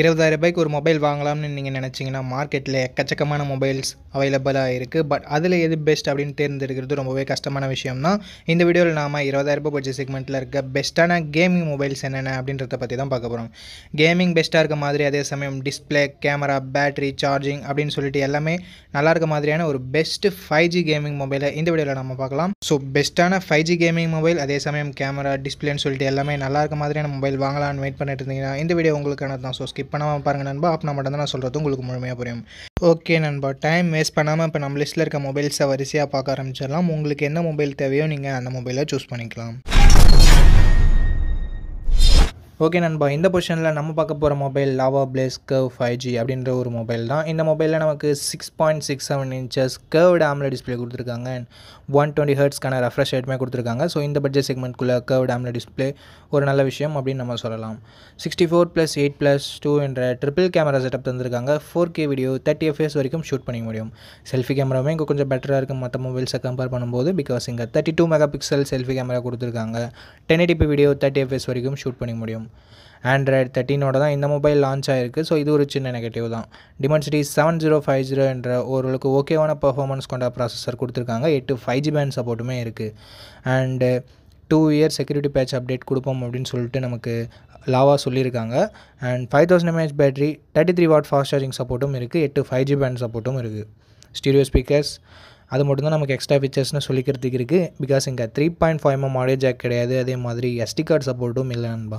இருபதாயிரம் ரூபாய்க்கு ஒரு மொபைல் வாங்கலாம்னு நீங்கள் நினச்சிங்கன்னா மார்க்கெட்டில் எக்கச்சக்கமான மொபைல்ஸ் அவைலபிளாக இருக்குது பட் அதில் எது பெஸ்ட் அப்படின்னு தேர்ந்தெடுக்கிறது ரொம்பவே கஷ்டமான விஷயம் தான் இந்த வீடியோவில் நாம் இருபதாயிரம் ரூபாய் பட்ஜெட் செக்மெண்ட்டில் இருக்க பெஸ்ட்டான கேமிங் மொபைல்ஸ் என்னென்ன அப்படின்றத பற்றி தான் பார்க்க போகிறோம் கேமிங் பெஸ்ட்டாக இருக்க மாதிரி அதே சமயம் டிஸ்பிளே கேமரா பேட்டரி சார்ஜிங் அப்படின்னு சொல்லிட்டு எல்லாமே நல்லா இருக்க மாதிரியான ஒரு பெஸ்ட்டு ஃபைவ் ஜி கேமிங் மொபைலை இந்த வீடியோவில் நம்ம பார்க்கலாம் ஸோ பெஸ்ட்டான ஃபைவ் ஜி கேமிங் மொபைல் அதே சமயம் கேமரா டிஸ்பிளேன்னு சொல்லிட்டு எல்லாமே நல்லா இருக்க மாதிரியான மொபைல் வாங்கலாம்னு வெயிட் பண்ணிட்டு இருந்தீங்கன்னா இந்த வீடியோ உங்களுக்கான தான் ஸோ ஸ்கிப் பண்ணாமல் பாருங்கள் நண்பா ஆப்னா மட்டும் தான் நான் சொல்கிறது உங்களுக்கு முழுமையாக புரியும் ஓகே நண்பா டைம் வேஸ்ட் பண்ணாமல் இப்போ நம்ம லிஸ்ட்டில் இருக்க மொபைல்ஸை வரிசையாக பார்க்க ஆரம்பிச்சிடலாம் உங்களுக்கு என்ன மொபைல் தேவையோ நீங்கள் அந்த மொபைலை சூஸ் பண்ணிக்கலாம் ஓகே நண்பா இந்த பொசிஷனில் நம்ம பார்க்க போகிற mobile Lava Blaze curve five G அப்படின்ற ஒரு மொபைல் தான் இந்த மொபைலில் நமக்கு six point six seven inches curved AMOLED display கொடுத்துருக்காங்க அண்ட் ஒன் டுவெண்ட்டி ஹர்ட்ஸ்க்கான ரெஃப்ரெஷ் ரேட்டுமே கொடுத்துருக்காங்க ஸோ இந்த பட்ஜெட் செக்மெண்ட்குள்ளே கர்வ்டு ஆம்ல டிஸ்பிளே ஒரு நல்ல விஷயம் அப்படின்னு நம்ம சொல்லலாம் sixty four plus eight plus two என்ற ட்ரிபிள் கேமரா செட்டப் தந்திருக்காங்க four K video thirty FPS வரைக்கும் ஷூட் பண்ணிக்க முடியும் செல்ஃபி கேமராவே இங்கே கொஞ்சம் பெட்டராக இருக்கும் மற்ற மொபைல்ஸை கம்பேர் பண்ணும்போது பிகாஸ் இங்கே thirty two mega pixel selfie camera கொடுத்துருக்காங்க ten eighty P video thirty FPS வரைக்கும் ஷூட் பண்ணிக்க முடியும் ஆண்ட்ராய்ட் தேர்ட்டினோட தான் இந்த மொபைல் லான்ச் ஆயிருக்கு ஸோ இது ஒரு சின்ன நெகட்டிவ் தான் Dimensity seven zero five zero என்ற ஓரளவுக்கு ஓகேவான பர்ஃபார்மன்ஸ் கொண்ட ப்ராசஸர் கொடுத்துருக்காங்க எட்டு ஃபைவ் ஜி பேண்ட் சப்போர்ட்டுமே இருக்குது and two year security patch update கொடுப்போம் அப்படின்னு சொல்லிட்டு நமக்கு லாவாக சொல்லியிருக்காங்க and five thousand mAh battery thirty three watt fast charging சப்போர்ட்டும் இருக்குது எட்டு ஃபைவ் ஜி பேண்ட் சப்போர்ட்டும் இருக்குது ஸ்டீரியோ ஸ்பீக்கர்ஸ் அது மட்டும் தான் நமக்கு எக்ஸ்ட்ரா ஃபீச்சர்ஸ்னு சொல்லிக்கிறதுக்கு இருக்குது பிகாஸ் இங்கே three point five M audio jack கிடையாது அதே மாதிரி எஸ்டி கார்டு சப்போர்ட்டும் இல்லை நண்பா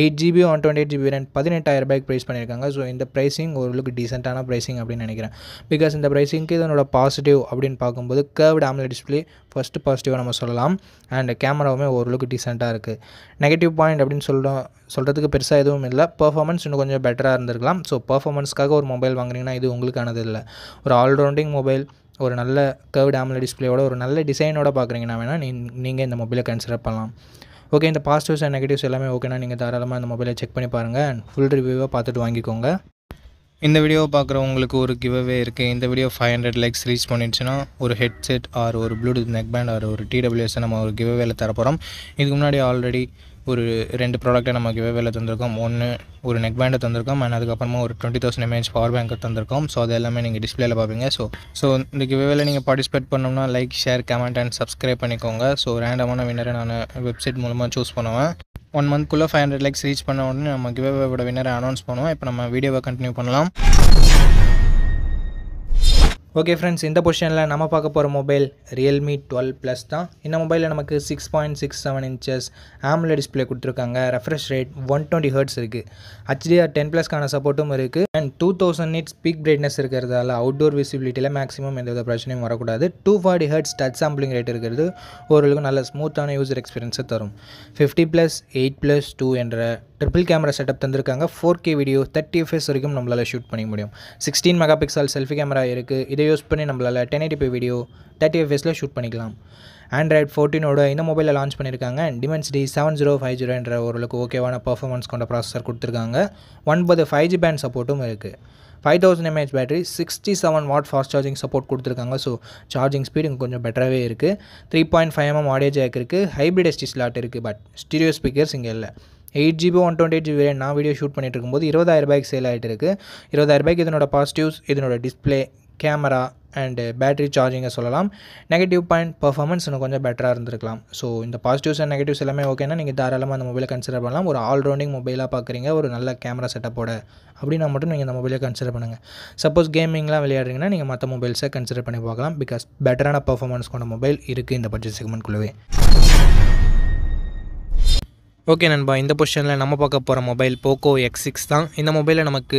eight GB one twenty eight GB RAM பதினெட்டாயிரம் ரூபாய்க்கு ப்ரைஸ் பண்ணியிருக்காங்க ஸோ இந்த ப்ரைஸிங் ஓரளவுக்கு டீசெண்டான ப்ரைஸிங் அப்படின்னு நினைக்கிறேன் பிகாஸ் இந்த ப்ரைஸிங்க்கு இதனோட பாசிட்டிவ் அப்படின்னு பார்க்கும்போது கர்வ் ஆம்ல டிஸ்பிளே ஃபஸ்ட்டு பாசிட்டிவாக நம்ம சொல்லலாம் அண்ட் கேமராவுமே ஓரளவுக்கு டீசெண்டாக இருக்குது நெகட்டிவ் பாயிண்ட் அப்படின்னு சொல்கிறோம் சொல்கிறதுக்கு பெருசாக எதுவும் இல்லை பர்ஃபார்மன்ஸ் இன்னும் கொஞ்சம் பெட்டராக இருந்திருக்கலாம் ஸோ பர்ஃபார்மன்ஸ்க்காக ஒரு மொபைல் வாங்குறீங்கன்னா இது உங்களுக்கானது இல்லை ஒரு ஆல்ரவுண்டிங் மொபைல் ஒரு நல்ல கர்வ்டு ஆமலை டிஸ்பிளேயோட ஒரு நல்ல டிசைனோட பார்க்குறீங்கன்னா வேணால் நீ நீங்கள் இந்த மொபைலை கன்சிடர் பண்ணலாம் ஓகே இந்த பாசிட்டிவ்ஸ் அண்ட் நெகட்டிவ்ஸ் எல்லாமே ஓகேனா நீங்கள் தாராளமாக இந்த மொபைலை செக் பண்ணி பாருங்கள் அண்ட் ஃபுல் ரிவ்யூவாக பார்த்துட்டு வாங்கிக்கோங்க இந்த வீடியோவை பார்க்குறவங்களுக்கு ஒரு கிவ்வே இருக்குது இந்த video five hundred likes reach பண்ணிடுச்சுன்னா ஒரு ஹெட்செட் ஆர் ஒரு ப்ளூடூத் நெக் பேண்ட் ஆர் ஒரு டிடபிள்யூஎஸ் நம்ம ஒரு கிவ்வேல தரப்போகிறோம் இதுக்கு முன்னாடி ஆல்ரெடி ஒரு ரெண்டு ப்ராடக்ட்டை நம்ம கிவேவேல தந்திருக்கோம் ஒன்று ஒரு நெக் பேண்டை தந்திருக்கோம் அண்ட் அதுக்கப்புறமா ஒரு டுவெண்ட்டி தௌசண்ட் எம்ஏஹெச் பவர் பேங்கை தந்திருக்கோம் ஸோ அது எல்லாமே நீங்கள் டிஸ்பிளேல பார்ப்பீங்க ஸோ ஸோ இந்த கிவேவேல நீங்கள் பார்ட்டிசிபேட் பண்ணோம்னா like share comment and subscribe பண்ணிக்கோங்க ஸோ ரேண்டமான வின்னரை நான் வெப்சைட் மூலமாக சூஸ் பண்ணுவேன் ஒன் மந்த்க்குள்ளே ஃபைவ் ஹண்ட்ரட் லைக்ஸ் ரீச் பண்ண உடனே நம்ம கிவேவோட வின்னரை அனௌன்ஸ் பண்ணுவோம் இப்போ நம்ம வீடியோவை கண்டினியூ பண்ணலாம் ஓகே ஃப்ரெண்ட்ஸ் இந்த பொசிஷனில் நம்ம பார்க்க போகிற மொபைல் ரியல்மி டுவெல் ப்ளஸ் தான் இந்த மொபைலில் நமக்கு six point six seven inches AMOLED display கொடுத்துருக்காங்க refresh rate one twenty hertz இருக்குது ஹச்டிஆர் டென் ப்ளஸ்க்கான சப்போர்ட்டும் இருக்குது and two thousand nits peak brightness இருக்கிறதால அவுட்டோர் விசிபிலிட்டியில் மேக்ஸிமம் எந்த வித பிரச்சனையும் வரக்கூடாது two forty hertz touch sampling rate இருக்கிறது ஓரளவுக்கு நல்ல ஸ்மூத்தான யூசர் எக்ஸ்பீரியன்ஸை தரும் fifty plus eight plus two என்ற ட்ரிபிள் கேமரா செட்டப் தந்திருக்காங்க four K video thirty FPS வரைக்கும் நம்மளால் ஷூட் பண்ணிக்க முடியும் sixteen mega pixel selfie camera இருக்குது இதை யூஸ் பண்ணி நம்மளால் ten eighty P video thirty எஃப்எஸில் ஷூட் பண்ணிக்கலாம் ஆண்ட்ராய்ட் ஃபோர்டீனோட இந்த மொபைலில் லான்ச் பண்ணியிருக்காங்க டிமென்ஸ் Dimensity seven zero five zero என்ற ஓரளவுக்கு ஓகேவான பர்ஃபார்மன்ஸ் கொண்ட ப்ராசஸர் கொடுத்துருக்காங்க ஒன்பது ஃபைவ் ஜி பேண்ட் சப்போர்ட்டும் இருக்குது five thousand mAh battery sixty seven watt fast charging support கொடுத்துருக்காங்க ஸோ சார்ஜிங் ஸ்பீடு கொஞ்சம் பெட்டராகவே இருக்குது three point five mm audio jack இருக்குது ஹைப்ரிட் எஸ்டி ஸ்லாட் இருக்குது பட் ஸ்டீரியோ ஸ்பீக்கர்ஸ் இங்கே இல்லை eight GB one twenty eight GB நான் video shoot பண்ணிட்டு இருக்கும்போது ரூபாய்க்கு சேல் ஆகிட்டு இருக்குது ரூபாய்க்கு இதனோட பாசிட்டிவ்ஸ் இதனோட டிஸ்பிளே கேமரா அண்டு பேட்டரி சார்ஜிங்கை சொல்லலாம் நெகட்டிவ் பாயிண்ட் பர்ஃபார்மன்ஸ் இன்னும் கொஞ்சம் பெட்டராக இருந்திருக்கலாம் ஸோ இந்த பாசிட்டிவ்ஸ் அண்ட் நெகட்டிவ்ஸ் எல்லாமே ஓகேனா நீங்கள் தாராளமாக அந்த மொபைலை கன்சிடர் பண்ணலாம் ஒரு ஆல்ரவுண்டிங் மொபைலாக பார்க்குறீங்க ஒரு நல்ல கேமரா செட்டப்போட அப்படின்னா மட்டும் நீங்கள் இந்த மொபைலை கன்சிடர் பண்ணுங்கள் சப்போஸ் கேமிங்லாம் விளையாடுறீங்கன்னா நீங்கள் மற்ற மொபைல்ஸை கன்சிடர் பண்ணி பார்க்கலாம் பிகாஸ் பெட்டரான பர்ஃபார்மன்ஸ் கொண்ட மொபைல் இருக்குது இந்த பட்ஜெட் செக்மெண்ட்குள்ளவே ஓகே நண்பா இந்த பொசிஷனில் நம்ம பார்க்க போகிற மொபைல் போக்கோ எக்ஸ் சிக்ஸ் தான் இந்த மொபைலில் நமக்கு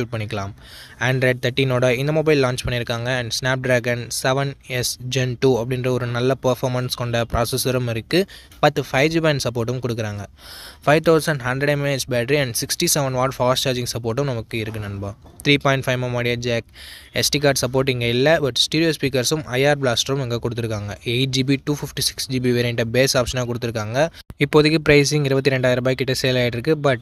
ஷூட் பண்ணிக்கலாம் ஆண்ட்ராய்ட் தேர்ட்டினோட இந்த மொபைல் லான்ச் பண்ணியிருக்காங்க and Snapdragon seven S Gen two அப்படின்ற ஒரு நல்ல பர்ஃபார்மன்ஸ் கொண்ட ப்ராசஸரும் இருக்குது பத்து ஃபைவ் ஜி பேண்ட் சப்போர்ட்டும் கொடுக்குறாங்க five thousand hundred mAh battery and sixty seven watt fast charging சப்போர்ட்டும் நமக்கு இருக்குது நண்பா three point five mm audio jack SD card support இங்கே இல்லை பட் ஸ்டீரியோ ஸ்பீக்கர்ஸும் ஐஆர் பிளாஸ்டரும் இங்கே கொடுத்துருக்காங்க eight GB two fifty six GB வேரியண்ட்டை பேஸ் ஆப்ஷனாக கொடுத்துருக்காங்க இப்போதைக்கு ப்ரைஸிங் இருபத்தி ரெண்டாயிரம் ரூபாய் கிட்ட சேல் ஆகிட்டு பட்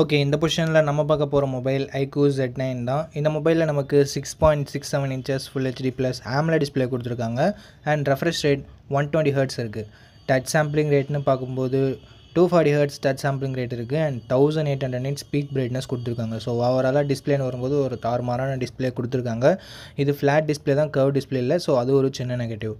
ஓகே இந்த பொசிஷனில் நம்ம பார்க்க போகிற மொபைல் ஐக்யூ ஜெட் நைன் தான் இந்த மொபைலில் நமக்கு six point six seven inches full HD plus AMOLED display கொடுத்துருக்காங்க and refresh rate one twenty hertz இருக்குது டச் சாம்பிளிங் ரேட்னு பார்க்கும்போது two forty hertz touch sampling rate இருக்குது and thousand eight hundred nits peak brightness கொடுத்துருக்காங்க so ஓவராலாக டிஸ்பிளேன்னு வரும்போது ஒரு தார்மாரான டிஸ்பிளே கொடுத்துருக்காங்க இது ஃப்ளாட் டிஸ்பிளே தான் கர்வ் டிஸ்பிளே இல்லை ஸோ அது ஒரு சின்ன நெகட்டிவ்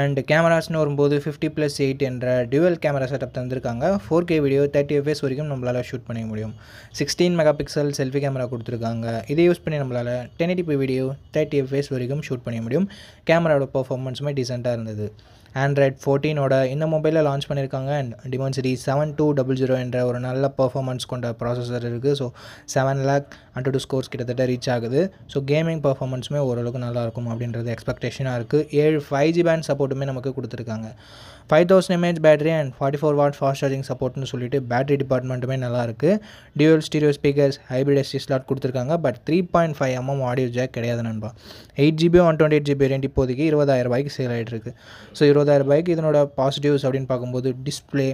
அண்ட் கேமராஸ்னு வரும்போது ஃபிஃப்டி ப்ளஸ் எயிட் என்ற டியூவல் கேமரா செட்டப் தந்திருக்காங்க four K video thirty FPS வரைக்கும் நம்மளால் ஷூட் பண்ணிக்க முடியும் sixteen mega pixel selfie camera கொடுத்துருக்காங்க இதை யூஸ் பண்ணி நம்மளால் ten eighty video thirty FPS வரைக்கும் ஷூட் பண்ணிக்க முடியும் கேமராவோட பர்ஃபார்மன்ஸுமே டீசெண்டாக இருந்தது ஆண்ட்ராய்ட் ஃபோர்டீனோட இந்த மொபைலில் லான்ச் பண்ணியிருக்காங்க and Dimensity seven two double zero என்ற ஒரு நல்ல பர்ஃபார்மன்ஸ் கொண்ட ப்ராசஸர் இருக்குது so seven lakh hundred scores கிட்டத்தட்ட ரீச் ஆகுது ஸோ கேமிங் பர்ஃபார்மன்ஸுமே ஓரளவுக்கு நல்லாயிருக்கும் அப்படின்றது எக்ஸ்பெக்டேஷனாக இருக்குது ஏழு ஃபைவ் ஜி பேண்ட் சப்போர்ட்டுமே நமக்கு கொடுத்துருக்காங்க five thousand mAh battery and forty four watt fast charging சப்போர்ட்னு சொல்லிட்டு பேட்டரி டிபார்ட்மெண்ட்டுமே நல்லாயிருக்கு dual stereo speakers hybrid SD slot கொடுத்துருக்காங்க but three point five mm audio jack கிடையாது நண்பா eight GB one twenty eight GB ரெண்டு இப்போதைக்கு இருபதாயிரம் ரூபாய்க்கு சேல் ஆகிட்டு இருக்குது ஸோ இருபதாயிரம் ரூபாய்க்கு இதனோட பாசிட்டிவ்ஸ் அப்படின்னு பார்க்கும்போது டிஸ்பிளே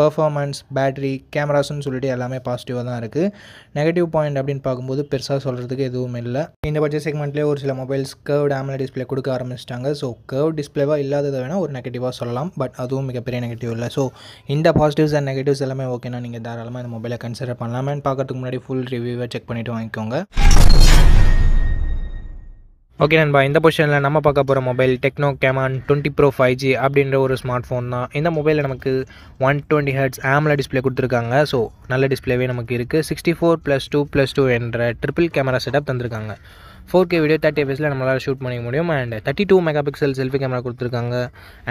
பர்ஃபார்மன்ஸ் பேட்ரி கேமராஸ்ன்னு சொல்லிட்டு எல்லாமே பாசிட்டிவாக தான் இருக்குது நெகட்டிவ் பாயிண்ட் அப்படின்னு பார்க்கும்போது பெருசாக சொல்கிறதுக்கு எதுவும் இல்லை இந்த பட்ஜெட் செக்மெண்ட்லேயே ஒரு சில மொபைல்ஸ் கேர்வ் ஆமலர் டிஸ்பிளே கொடுக்க ஆரம்பிச்சிட்டாங்க ஸோ கேர்வ் டிஸ்பிளேவாக இல்லாததை வேணால் ஒரு நெகட்டிவாக சொல்லலாம் பட் அதுவும் மிகப்பெரிய நெகட்டிவ் இல்லை ஸோ இந்த பாசிட்டிவ்ஸ் அண்ட் நெகட்டிவ்ஸ் எல்லாமே ஓகேனா நீங்கள் தாராளமாக இந்த மொபைலை கன்சிடர் பண்ணலாமே பார்க்கறதுக்கு முன்னாடி ஃபுல் ரிவ்யூவை செக் பண்ணிவிட்டு வாங்கிக்கோங்க ஓகே நண்பா இந்த பொசிஷனில் நம்ம பார்க்க போகிற mobile Tecno Camon twenty Pro five G அப்படின்ற ஒரு ஸ்மார்ட் ஃபோன் தான் இந்த மொபைலில் நமக்கு one twenty hertz AMOLED display கொடுத்துருக்காங்க ஸோ நல்ல டிஸ்பிளேவே நமக்கு இருக்குது sixty four plus two plus two என்ற ட்ரிபிள் கேமரா செட்டப் தந்திருக்காங்க ஃபோர் கே வீடியோ தேர்ட்டி எஃப்எஸில் நம்மளால் ஷூட் பண்ணிக்க முடியும் and thirty two mega pixel selfie camera கொடுத்துருக்காங்க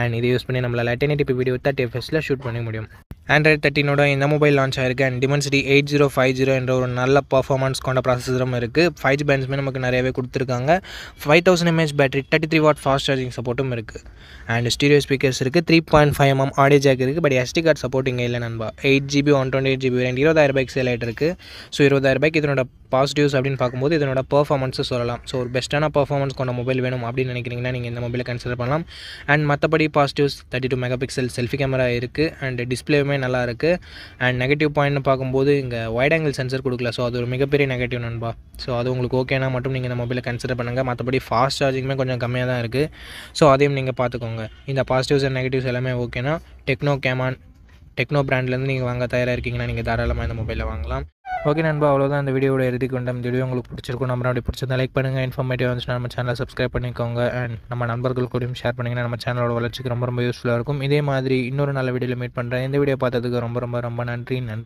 அண்ட் இதை யூஸ் பண்ணி நம்மளால் டென் எயிட்டி வீடியோ தேர்ட்டி எஃப்எஸில் ஷூட் பண்ணிக்க முடியும் ஆண்ட்ராய்ட் தேர்ட்டினோட இந்த மொபைல் லான்ச் ஆயிருக்கு and Dimensity eight zero five zero என்ற ஒரு நல்ல பர்ஃபார்மன்ஸ் கொண்ட ப்ராசஸரும் இருக்குது ஃபைவ் ஜி பேண்ட்ஸுமே நமக்கு நிறையவே கொடுத்துருக்காங்க five thousand mAh battery thirty three watt fast charging சப்போர்ட்டும் இருக்குது அண்ட் ஸ்டீரியோ ஸ்பீக்கர்ஸ் இருக்குது three point five mm audio jack இருக்குது பட் எஸ்டி கார்டு சப்போர்ட்டிங்க இல்லை நண்பா eight GB one twenty eight GB ரெண்டு இருபதாயிரம் ரூபாய்க்கு சேல் ஆகிட்டு இருக்குது ஸோ இருபதாயிரம் ரூபாய்க்கு இதனோட பாசிட்டிவ்ஸ் அப்படின்னு பார்க்கும்போது இதனோட பர்ஃபார்மன்ஸு சொல்லலாம் ஸோ ஒரு பெஸ்ட்டான பர்ஃபார்மன்ஸ் கொண்ட மொபைல் வேணும் அப்படின்னு நினைக்கிறீங்கன்னா நீங்கள் இந்த மொபைலை கன்சிடர் பண்ணலாம் அண்ட் மற்றபடி positives thirty two mega pixel selfie camera இருக்குது அண்ட் டிஸ்பிளேவுமே நல்லா இருக்குது அண்ட் நெகட்டிவ் பாயிண்ட்னு பார்க்கும்போது இங்கே வைட் ஆங்கிள் சென்சர் கொடுக்கல ஸோ அது ஒரு மிகப்பெரிய நெகட்டிவ் நண்பா ஸோ அது உங்களுக்கு ஓகேனா மட்டும் நீங்கள் இந்த மொபைலை கன்சிடர் பண்ணுங்கள் மற்றபடி ஃபாஸ்ட் சார்ஜிங்குமே கொஞ்சம் கம்மியாக தான் இருக்குது ஸோ அதையும் நீங்கள் பார்த்துக்கோங்க இந்த பாசிட்டிவ்ஸ் அண்ட் நெகட்டிவ்ஸ் எல்லாமே ஓகேனா டெக்னோ கேமான் டெக்னோ பிராண்ட்லேருந்து நீங்கள் வாங்க தயாராக இருக்கீங்கன்னா நீங்கள் தாராளமாக இந்த மொபைலில் வாங்கலாம் ஓகே நண்பா அவ்வளோதான் அந்த வீடியோட எழுதி கொண்ட இந்த வீடியோ உங்களுக்கு பிடிச்சிருக்கும் நம்ம அப்படி பிடிச்சிருந்தா லைக் பண்ணுங்கள் இன்ஃபார்மேட்டிவ் வந்து நம்ம சேனலை சப்ஸ்கிரைப் பண்ணிக்கோங்க அண்ட் நம்ம நண்பர்கள் கூடயும் ஷேர் பண்ணிங்கன்னா நம்ம சேனலோட வளர்ச்சிக்கு ரொம்ப ரொம்ப யூஸ்ஃபுல்லாக இருக்கும் இதே மாதிரி இன்னொரு நல்ல வீடியோவில் மீட் பண்ணுறேன் இந்த வீடியோ பார்த்ததுக்கு ரொம்ப ரொம்ப ரொம்ப நன்றி நன்றி